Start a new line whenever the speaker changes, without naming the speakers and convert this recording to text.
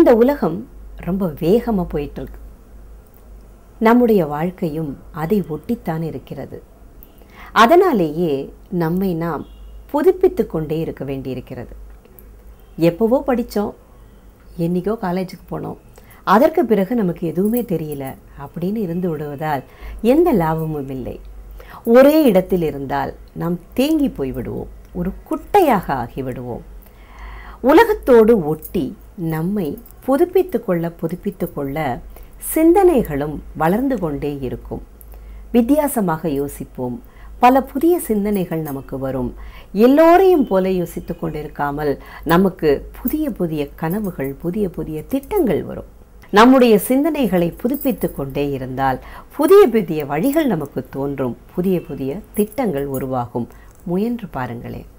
இந்த உலகம் ரொம்ப வேகமாக போயிட்டுருக்கு நம்முடைய வாழ்க்கையும் அதை ஒட்டித்தான் இருக்கிறது அதனாலேயே நம்மை நாம் புதுப்பித்து கொண்டே இருக்க வேண்டியிருக்கிறது எப்போவோ படித்தோம் என்றைக்கோ காலேஜுக்கு போனோம் அதற்கு பிறகு நமக்கு எதுவுமே தெரியல அப்படின்னு இருந்து விடுவதால் எந்த லாபமும் இல்லை ஒரே இடத்தில் இருந்தால் நாம் தேங்கி போய்விடுவோம் ஒரு குட்டையாக ஆகிவிடுவோம் உலகத்தோடு ஒட்டி நம்மை புதுப்பித்து கொள்ள புதுப்பித்து கொள்ள சிந்தனைகளும் வளர்ந்து கொண்டே இருக்கும் வித்தியாசமாக யோசிப்போம் பல புதிய சிந்தனைகள் நமக்கு வரும் எல்லோரையும் போல யோசித்து கொண்டிருக்காமல் நமக்கு புதிய புதிய கனவுகள் புதிய புதிய திட்டங்கள் வரும் நம்முடைய சிந்தனைகளை புதுப்பித்து கொண்டே இருந்தால் புதிய புதிய வழிகள் நமக்கு தோன்றும் புதிய புதிய திட்டங்கள் உருவாகும் முயன்று பாருங்களேன்